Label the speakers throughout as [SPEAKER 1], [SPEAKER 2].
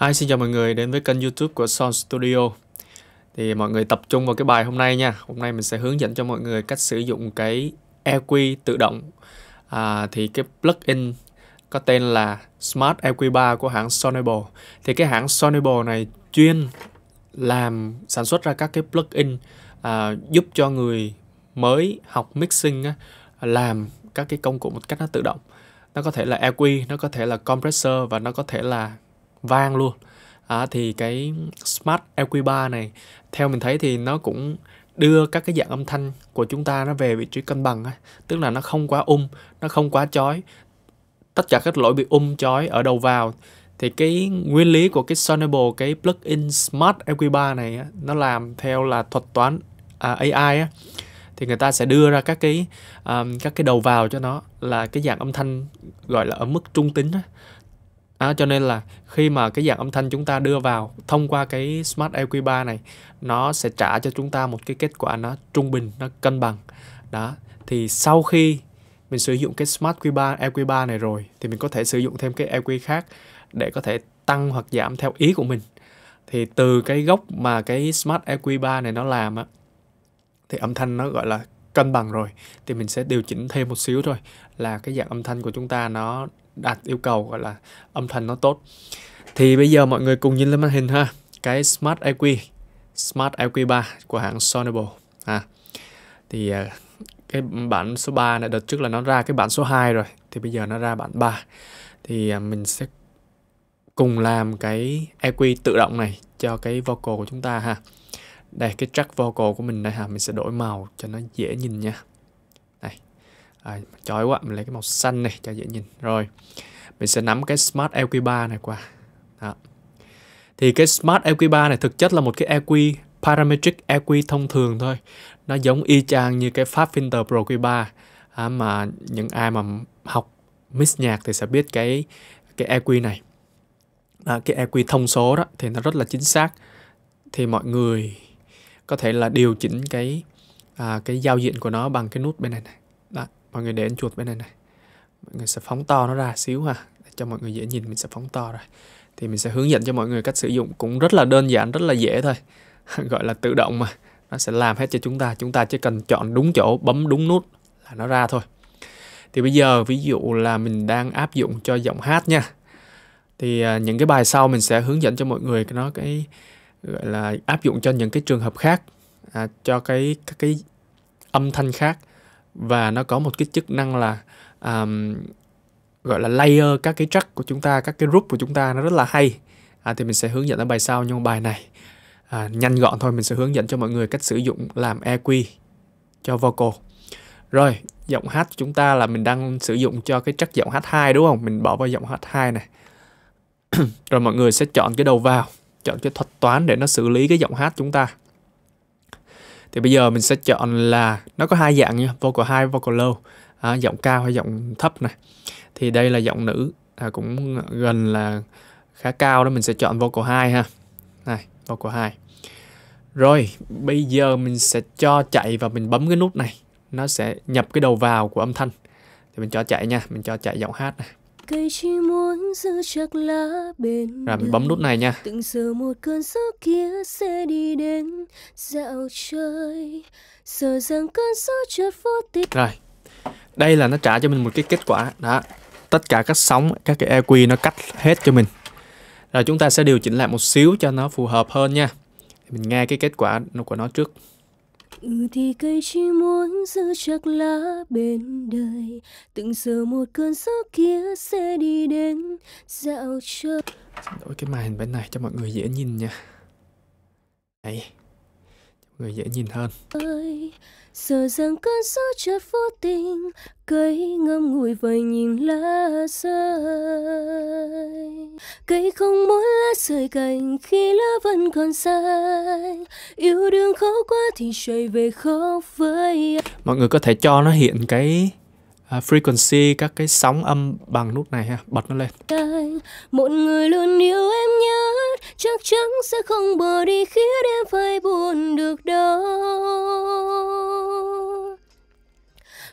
[SPEAKER 1] Hi, xin chào mọi người đến với kênh youtube của son Studio Thì mọi người tập trung vào cái bài hôm nay nha Hôm nay mình sẽ hướng dẫn cho mọi người cách sử dụng cái EQ tự động à, Thì cái plugin có tên là Smart EQ3 của hãng Sonable Thì cái hãng Sonable này chuyên làm sản xuất ra các cái plugin à, giúp cho người mới học mixing á, làm các cái công cụ một cách nó tự động nó có thể là EQ, nó có thể là compressor và nó có thể là vang luôn à, thì cái Smart LQ3 này theo mình thấy thì nó cũng đưa các cái dạng âm thanh của chúng ta nó về vị trí cân bằng ấy. tức là nó không quá um nó không quá chói tất cả các lỗi bị um chói ở đầu vào thì cái nguyên lý của cái Sonable cái plugin Smart LQ3 này ấy, nó làm theo là thuật toán à, AI ấy. thì người ta sẽ đưa ra các cái um, các cái đầu vào cho nó là cái dạng âm thanh gọi là ở mức trung tính ấy À, cho nên là khi mà cái dạng âm thanh chúng ta đưa vào thông qua cái Smart EQ3 này nó sẽ trả cho chúng ta một cái kết quả nó trung bình, nó cân bằng. Đó. Thì sau khi mình sử dụng cái Smart Q3 EQ3 này rồi thì mình có thể sử dụng thêm cái EQ khác để có thể tăng hoặc giảm theo ý của mình. Thì từ cái gốc mà cái Smart EQ3 này nó làm á thì âm thanh nó gọi là cân bằng rồi thì mình sẽ điều chỉnh thêm một xíu thôi là cái dạng âm thanh của chúng ta nó đạt yêu cầu gọi là âm thanh nó tốt thì bây giờ mọi người cùng nhìn lên màn hình ha cái Smart EQ Smart EQ 3 của hãng Sonable à thì ờ, cái bản số 3 này đợt trước là nó ra cái bản số 2 rồi thì bây giờ nó ra bản 3 thì ờ, mình sẽ cùng làm cái EQ tự động này cho cái vocal của chúng ta ha đây cái track vocal của mình đây ha mình sẽ đổi màu cho nó dễ nhìn nha à, chói quá mình lấy cái màu xanh này cho dễ nhìn rồi mình sẽ nắm cái Smart LQ3 này qua đó. thì cái Smart LQ3 này thực chất là một cái EQ parametric EQ thông thường thôi nó giống y chang như cái Fab Filter Pro Q3 à, mà những ai mà học mix nhạc thì sẽ biết cái cái EQ này à, cái EQ thông số đó thì nó rất là chính xác thì mọi người có thể là điều chỉnh cái à, cái giao diện của nó bằng cái nút bên này này đó mọi người để anh chuột bên này này mọi người sẽ phóng to nó ra xíu ha để cho mọi người dễ nhìn mình sẽ phóng to rồi thì mình sẽ hướng dẫn cho mọi người cách sử dụng cũng rất là đơn giản rất là dễ thôi gọi là tự động mà nó sẽ làm hết cho chúng ta chúng ta chỉ cần chọn đúng chỗ bấm đúng nút là nó ra thôi thì bây giờ ví dụ là mình đang áp dụng cho giọng hát nha thì à, những cái bài sau mình sẽ hướng dẫn cho mọi người nó cái gọi là áp dụng cho những cái trường hợp khác à, cho cái cái âm thanh khác và nó có một cái chức năng là um, gọi là layer các cái track của chúng ta các cái group của chúng ta nó rất là hay à, thì mình sẽ hướng dẫn ở bài sau nhưng bài này à, nhanh gọn thôi mình sẽ hướng dẫn cho mọi người cách sử dụng làm EQ cho vocal rồi giọng hát chúng ta là mình đang sử dụng cho cái track giọng H2 đúng không mình bỏ vào giọng H2 này rồi mọi người sẽ chọn cái đầu vào chọn cái thuật toán để nó xử lý cái giọng hát chúng ta thì bây giờ mình sẽ chọn là nó có hai dạng nha vocal high vocal low à, giọng cao hay giọng thấp này thì đây là giọng nữ à, cũng gần là khá cao đó mình sẽ chọn vocal high ha này vocal high rồi bây giờ mình sẽ cho chạy và mình bấm cái nút này nó sẽ nhập cái đầu vào của âm thanh thì mình cho chạy nha mình cho chạy giọng hát này
[SPEAKER 2] cây chỉ muốn giữ chắc lá bên Rồi mình bấm nút này nha Từng giờ một cơn gió kia sẽ đi đến dạo chơi Giờ rằng cơn gió chợt vô
[SPEAKER 1] tình Rồi Đây là nó trả cho mình một cái kết quả Đó Tất cả các sóng, các cái EQ nó cắt hết cho mình Rồi chúng ta sẽ điều chỉnh lại một xíu cho nó phù hợp hơn nha Mình nghe cái kết quả của nó trước
[SPEAKER 2] Ừ thì cây chỉ muốn giữ chắc lá bên đời Từng giờ một cơn gió kia sẽ đi đến dạo chơi
[SPEAKER 1] Xin đổi cái màn hình bên này cho mọi người dễ nhìn nha mọi Người dễ nhìn hơn
[SPEAKER 2] ơi Giờ rằng cơn gió chợt vô tình Cây ngâm ngùi và nhìn lá rơi Cây không muốn lá rời cành khi lá vẫn còn xanh Yêu đương khó quá thì xoay về khóc với
[SPEAKER 1] Mọi người có thể cho nó hiện cái à, frequency, các cái sóng âm bằng nút này ha, bật nó
[SPEAKER 2] lên Một người luôn yêu em nhất Chắc chắn sẽ không bỏ đi khiến em phải buồn được đâu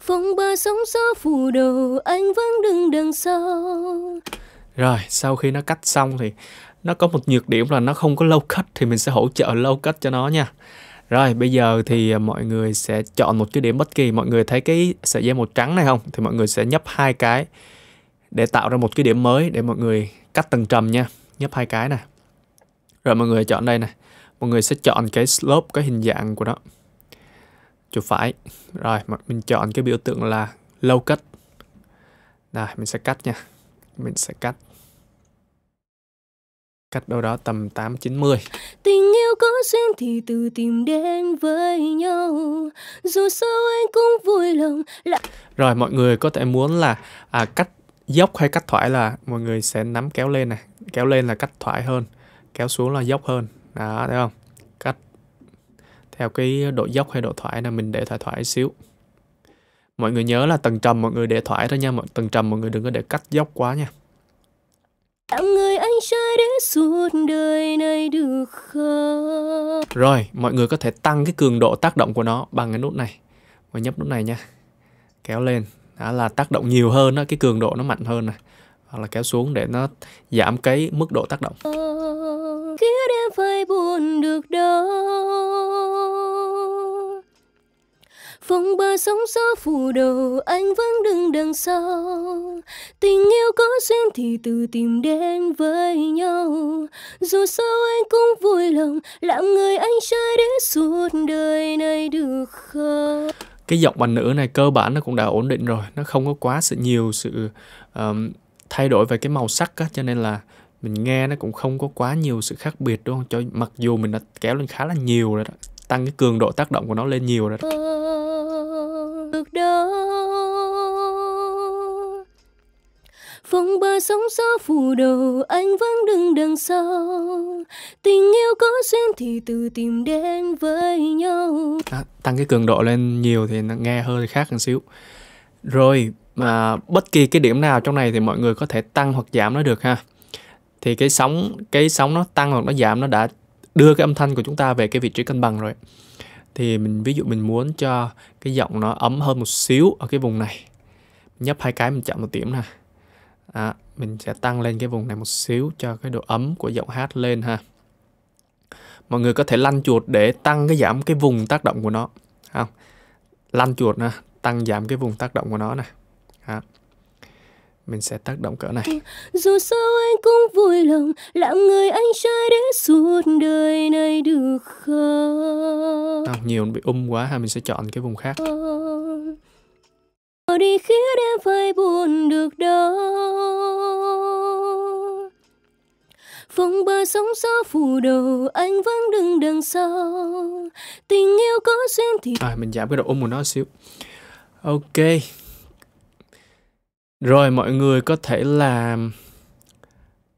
[SPEAKER 2] Phong ba sóng gió phủ đầu, anh vẫn đứng đằng sau
[SPEAKER 1] rồi, sau khi nó cắt xong thì nó có một nhược điểm là nó không có low cut thì mình sẽ hỗ trợ low cut cho nó nha. Rồi, bây giờ thì à, mọi người sẽ chọn một cái điểm bất kỳ. Mọi người thấy cái sợi dây màu trắng này không? Thì mọi người sẽ nhấp hai cái để tạo ra một cái điểm mới để mọi người cắt tầng trầm nha. Nhấp hai cái nè. Rồi mọi người chọn đây nè. Mọi người sẽ chọn cái slope, cái hình dạng của nó. Chuột phải. Rồi, mình chọn cái biểu tượng là low cut. Rồi, mình sẽ cắt nha. Mình sẽ cắt cách đâu đó tầm 8 90.
[SPEAKER 2] Tình yêu có duyên thì từ tìm đến với nhau. Dù sao anh cũng vui lòng là
[SPEAKER 1] Rồi mọi người có thể muốn là à, cách dốc hay cách thoải là mọi người sẽ nắm kéo lên này, kéo lên là cách thoải hơn, kéo xuống là dốc hơn. Đó, thấy không? Cách theo cái độ dốc hay độ thoải là mình để thoải thoải xíu. Mọi người nhớ là tầng trầm mọi người để thoải thôi nha, mọi tầng trầm mọi người đừng có để cắt dốc quá nha.
[SPEAKER 2] Em để suốt đời này được không Rồi,
[SPEAKER 1] mọi người có thể tăng cái cường độ tác động của nó bằng cái nút này Và nhấp nút này nha Kéo lên đó là tác động nhiều hơn đó, cái cường độ nó mạnh hơn này hoặc là kéo xuống để nó giảm cái mức độ tác động.
[SPEAKER 2] Ờ, kia đêm phải buồn được đâu Phong ba sóng gió phù đầu Anh vẫn đứng đằng sau Tình yêu có duyên thì tự tìm đến với nhau Dù sao anh cũng vui lòng Làm người anh trai để suốt đời này được không
[SPEAKER 1] cái giọng bằng nữ này cơ bản nó cũng đã ổn định rồi nó không có quá sự nhiều sự um, thay đổi về cái màu sắc á cho nên là mình nghe nó cũng không có quá nhiều sự khác biệt đúng không cho mặc dù mình đã kéo lên khá là nhiều rồi đó tăng cái cường độ tác động của nó lên nhiều rồi đó
[SPEAKER 2] được đâu Phong ba sóng gió phủ đầu anh vẫn đứng đằng sau Tình yêu có duyên thì tự tìm đến
[SPEAKER 1] với nhau à, Tăng cái cường độ lên nhiều thì nghe hơi khác một xíu Rồi mà bất kỳ cái điểm nào trong này thì mọi người có thể tăng hoặc giảm nó được ha thì cái sóng cái sóng nó tăng hoặc nó giảm nó đã đưa cái âm thanh của chúng ta về cái vị trí cân bằng rồi thì mình ví dụ mình muốn cho cái giọng nó ấm hơn một xíu ở cái vùng này nhấp hai cái mình chạm một điểm nè à, mình sẽ tăng lên cái vùng này một xíu cho cái độ ấm của giọng hát lên ha mọi người có thể lăn chuột để tăng cái giảm cái vùng tác động của nó không lăn chuột nè tăng giảm cái vùng tác động của nó nè mình sẽ tác động cỡ này
[SPEAKER 2] dù sao anh cũng vui lòng làm người anh trai để suốt đời này được không
[SPEAKER 1] à, nhiều bị um quá ha mình sẽ chọn cái vùng khác
[SPEAKER 2] đi khiến em phải buồn được đâu Phong ba sóng gió phủ đầu Anh vẫn đứng đằng sau Tình yêu có duyên thì À
[SPEAKER 1] mình giảm cái độ um của nó xíu Ok rồi mọi người có thể là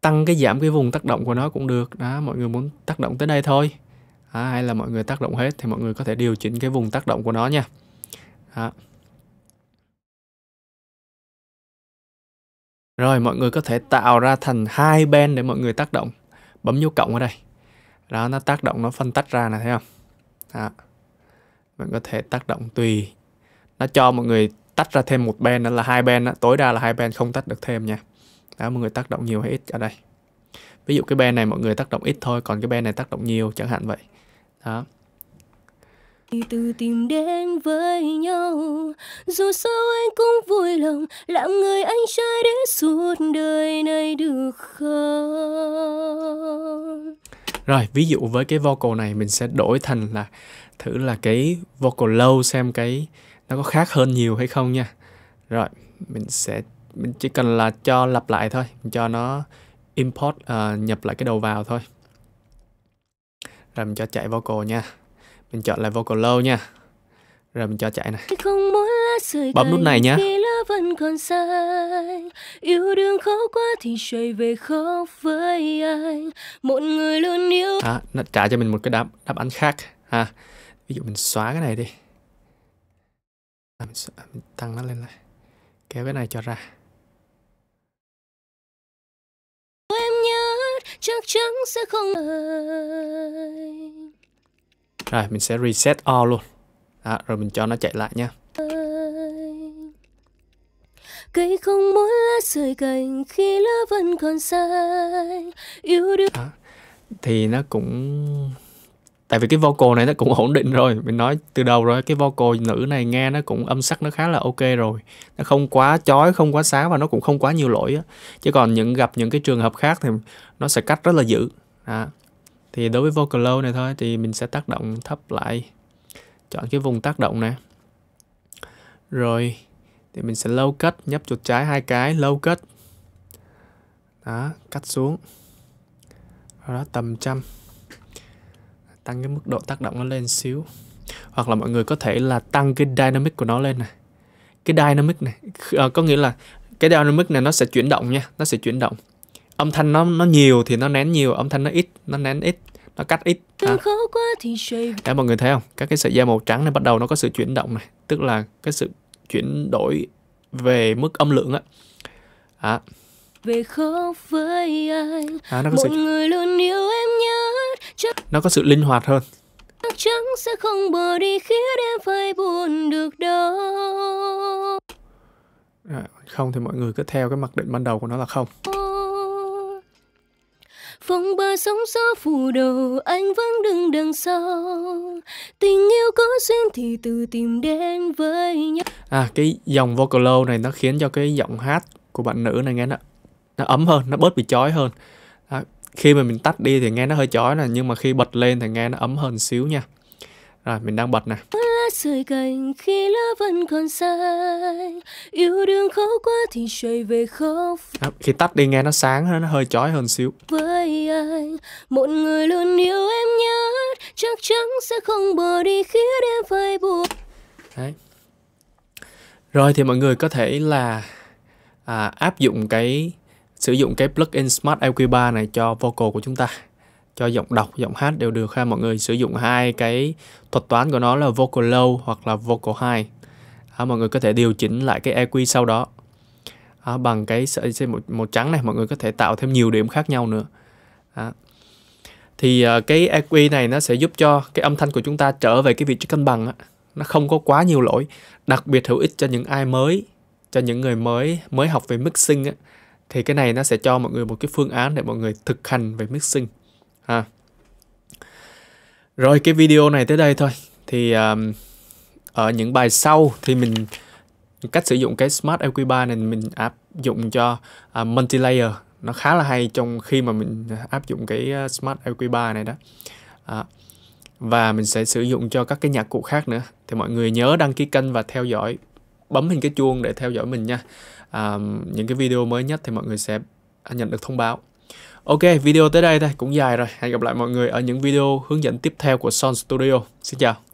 [SPEAKER 1] tăng cái giảm cái vùng tác động của nó cũng được đó mọi người muốn tác động tới đây thôi à, hay là mọi người tác động hết thì mọi người có thể điều chỉnh cái vùng tác động của nó nha đó. rồi mọi người có thể tạo ra thành hai bên để mọi người tác động bấm dấu cộng ở đây đó nó tác động nó phân tách ra này thấy không đó. mình có thể tác động tùy nó cho mọi người tách ra thêm một band đó là hai band đó. tối đa là hai band không tách được thêm nha đó mọi người tác động nhiều hay ít ở đây ví dụ cái band này mọi người tác động ít thôi còn cái band này tác động nhiều chẳng hạn vậy đó
[SPEAKER 2] từ tìm đến với nhau dù sao anh cũng vui lòng làm người anh trai để suốt đời này được không
[SPEAKER 1] rồi, ví dụ với cái vocal này mình sẽ đổi thành là thử là cái vocal low xem cái nó có khác hơn nhiều hay không nha. Rồi, mình sẽ mình chỉ cần là cho lặp lại thôi, mình cho nó import uh, nhập lại cái đầu vào thôi. Rồi mình cho chạy vocal nha. Mình chọn lại vocal low nha. Rồi mình cho chạy này.
[SPEAKER 2] Bấm nút này nhá vẫn còn sai yêu đương khó quá thì xoay về khóc với anh một người luôn yêu à,
[SPEAKER 1] nó trả cho mình một cái đáp đáp án khác ha à, ví dụ mình xóa cái này đi à, mình, xóa, mình tăng nó lên lại kéo cái này cho ra
[SPEAKER 2] em nhớ chắc chắn sẽ không
[SPEAKER 1] rồi mình sẽ reset all luôn đó, rồi mình cho nó chạy lại nha
[SPEAKER 2] cây không muốn lá rời cành khi lá vẫn còn sai yêu đương à,
[SPEAKER 1] thì nó cũng tại vì cái vocal này nó cũng ổn định rồi mình nói từ đầu rồi cái vocal nữ này nghe nó cũng âm sắc nó khá là ok rồi nó không quá chói không quá sáng và nó cũng không quá nhiều lỗi á chứ còn những gặp những cái trường hợp khác thì nó sẽ cắt rất là dữ à. thì đối với vocal low này thôi thì mình sẽ tác động thấp lại chọn cái vùng tác động nè rồi thì mình sẽ lâu cắt nhấp chuột trái hai cái lâu cắt đó cắt xuống đó, tầm trăm tăng cái mức độ tác động nó lên xíu hoặc là mọi người có thể là tăng cái dynamic của nó lên này cái dynamic này à, có nghĩa là cái dynamic này nó sẽ chuyển động nha nó sẽ chuyển động âm thanh nó nó nhiều thì nó nén nhiều âm thanh nó ít nó nén ít nó cắt ít à. để mọi người thấy không các cái sợi dây màu trắng này bắt đầu nó có sự chuyển động này tức là cái sự chuyển đổi về mức âm lượng á à.
[SPEAKER 2] về khó với anh à, nó có một sự... người luôn yêu em nhất chắc...
[SPEAKER 1] nó có sự linh hoạt hơn
[SPEAKER 2] chắc sẽ không bỏ đi khiến em phải buồn được đâu
[SPEAKER 1] à, không thì mọi người cứ theo cái mặc định ban đầu của nó là không
[SPEAKER 2] Phong ba sóng gió phù đầu Anh vẫn đứng đằng sau Tình yêu có duyên thì từ tìm đến với nhau
[SPEAKER 1] À cái dòng vocal low này nó khiến cho cái giọng hát của bạn nữ này nghe nó nó ấm hơn, nó bớt bị chói hơn. À, khi mà mình tắt đi thì nghe nó hơi chói nè, nhưng mà khi bật lên thì nghe nó ấm hơn xíu nha. Rồi mình đang bật nè
[SPEAKER 2] rời cành khi lỡ vẫn còn sai yêu đương khó quá thì xoay về khóc
[SPEAKER 1] à, khi tắt đi nghe nó sáng hơn nó hơi chói hơn xíu
[SPEAKER 2] với anh một người luôn yêu em nhất chắc chắn sẽ không bỏ đi khi em phải buồn
[SPEAKER 1] đấy rồi thì mọi người có thể là à, áp dụng cái sử dụng cái plugin Smart LQ3 này cho vocal của chúng ta cho giọng đọc giọng hát đều được ha mọi người sử dụng hai cái thuật toán của nó là vocal low hoặc là vocal high à, mọi người có thể điều chỉnh lại cái EQ sau đó à, bằng cái sợi dây màu, màu trắng này mọi người có thể tạo thêm nhiều điểm khác nhau nữa à. thì uh, cái EQ này nó sẽ giúp cho cái âm thanh của chúng ta trở về cái vị trí cân bằng á. nó không có quá nhiều lỗi đặc biệt hữu ích cho những ai mới cho những người mới mới học về mixing á. thì cái này nó sẽ cho mọi người một cái phương án để mọi người thực hành về mixing ha rồi cái video này tới đây thôi thì um, ở những bài sau thì mình cách sử dụng cái Smart LQ3 này mình áp dụng cho uh, à, multi layer nó khá là hay trong khi mà mình áp dụng cái à, Smart LQ3 này đó à, và mình sẽ sử dụng cho các cái nhạc cụ khác nữa thì mọi người nhớ đăng ký kênh và theo dõi bấm hình cái chuông để theo dõi mình nha à, những cái video mới nhất thì mọi người sẽ nhận được thông báo Ok, video tới đây thôi, cũng dài rồi. Hẹn gặp lại mọi người ở những video hướng dẫn tiếp theo của Son Studio. Xin chào.